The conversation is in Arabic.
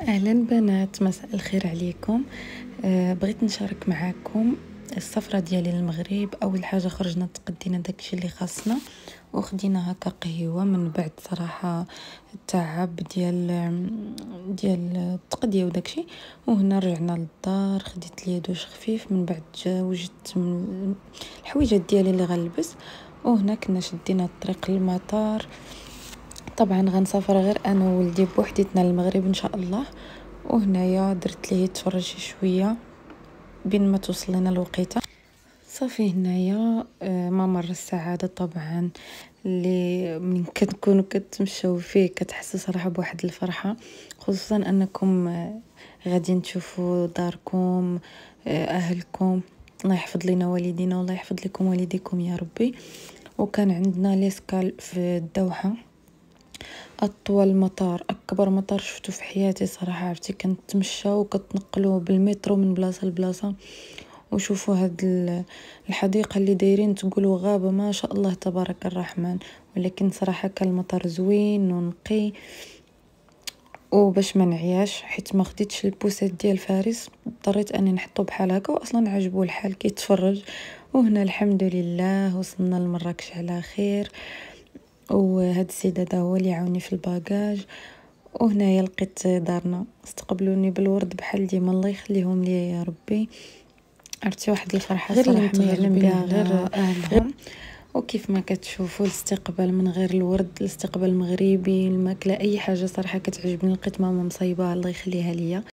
اهلا بنات مساء الخير عليكم آه بغيت نشارك معاكم السفره ديالي للمغرب اول حاجه خرجنا تقدينا داكشي اللي خاصنا وخدينا هكا قهوه من بعد صراحه التعب ديال ديال التقديه وداكشي وهنا رجعنا للدار خديت لي دوش خفيف من بعد وجدت الحويجات ديالي اللي غنلبس وهنا كنا شدينا الطريق للمطار طبعا غنسافر غير انا وولدي بوحديتنا للمغرب ان شاء الله وهنايا درت ليه يتفرج شويه بين ما توصل لنا الوقيته صافي هنايا آه، ممر السعاده طبعا اللي من كتكونوا كتمشاو فيه كتحسوا صراحه بواحد الفرحه خصوصا انكم آه، غادي تشوفوا داركم آه، اهلكم الله يحفظ لنا والدينا والله يحفظ لكم والديكم يا ربي وكان عندنا ليسكال في الدوحه اطول مطار اكبر مطار شفتو في حياتي صراحه عرفتي كنتمشى وكتنقلوا بالمترو من بلاصه لبلاصه وشوفوا هاد الحديقه اللي دايرين تقولوا غابه ما شاء الله تبارك الرحمن ولكن صراحه كان المطار زوين ونقي وباش ما نعياش حيت ما خديتش البوسات ديال فارس اضطريت اني نحطو بحال هكا واصلا عجبو الحال كيتفرج وهنا الحمد لله وصلنا لمراكش على خير وهاد السيد هذا هو اللي عاوني في الباكاج وهنايا لقيت دارنا استقبلوني بالورد بحال ديما الله يخليهم لي يا ربي عرفتي واحد الفرحه غير صراحه ما بها غير آه. اهلهم وكيف ما كتشوفوا الاستقبال من غير الورد الاستقبال المغربي الماكله اي حاجه صراحه كتعجبني لقيت ماما مصايبه الله يخليها ليا